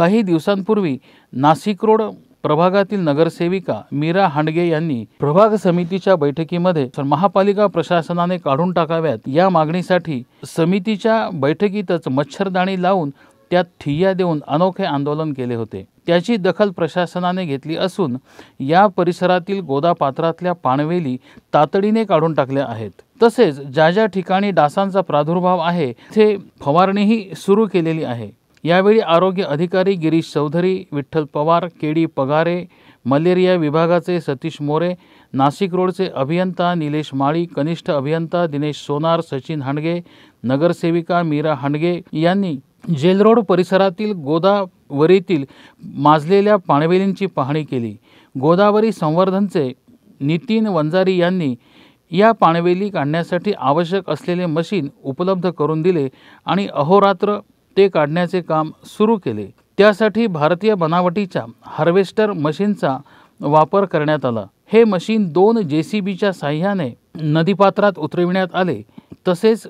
काही दिवसांपूर्वी नाशिक रोड प्रभागातील नगरसेविका मीरा हांडगे यांनी प्रभाग समितीच्या बैठकीमध्ये महापालिका प्रशासनाने काढून टाकाव्यात या मागणीसाठी समितीच्या बैठकीतच मच्छरदाणी लावून त्यात ठिय्या देऊन अनोखे आंदोलन केले होते त्याची दखल प्रशासनाने घेतली असून या परिसरातील गोदापात्रातल्या पाणवेली तातडीने काढून टाकल्या आहेत तसेच ज्या ज्या ठिकाणी डासांचा प्रादुर्भाव आहे ते फवारणीही सुरू केलेली आहे यावेळी आरोग्य अधिकारी गिरीश चौधरी विठ्ठल पवार केडी पगारे मलेरिया विभागाचे सतीश मोरे नाशिक रोडचे अभियंता निलेश माळी कनिष्ठ अभियंता दिनेश सोनार सचिन हांडगे नगरसेविका मीरा हांडगे यांनी जेलरोड परिसरातील गोदावरीतील माजलेल्या पाणवेलींची पाहणी केली गोदावरी संवर्धनचे नितीन वंजारी यांनी या पाणवेली काढण्यासाठी आवश्यक असलेले मशीन उपलब्ध करून दिले आणि अहोरात्र ते काढण्याचे काम सुरू केले त्यासाठी भारतीय बनावटीच्या हार्वेस्टर मशीनचा वापर करण्यात आला हे मशीन दोन जे सी बीच्या साह्याने नदीपात्रात उतरविण्यात आले तसेच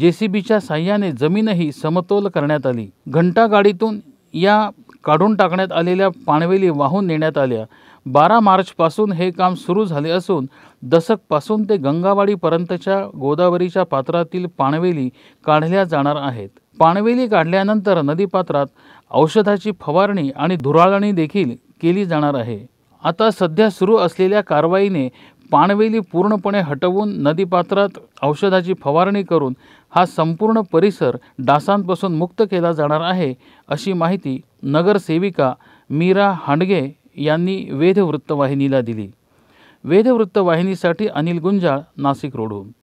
जे सी बीच्या साह्याने जमीनही समतोल करण्यात आली घंटागाडीतून या काढून टाकण्यात आलेल्या पाणवेली वाहून नेण्यात आल्या बारा मार्चपासून हे काम सुरू झाले असून दशकपासून ते गंगावाडीपर्यंतच्या गोदावरीच्या पात्रातील पाणवेली काढल्या जाणार आहेत पाणवेली काढल्यानंतर नदीपात्रात औषधाची फवारणी आणि धुराळणी देखील केली जाणार आहे आता सध्या सुरू असलेल्या कारवाईने पाणवेली पूर्णपणे हटवून नदीपात्रात औषधाची फवारणी करून हा संपूर्ण परिसर डासांपासून मुक्त केला जाणार आहे अशी माहिती नगरसेविका मीरा हांडगे यांनी वेधवृत्तवाहिनीला दिली वेधवृत्तवाहिनीसाठी अनिल गुंजाळ नाशिक रोडहून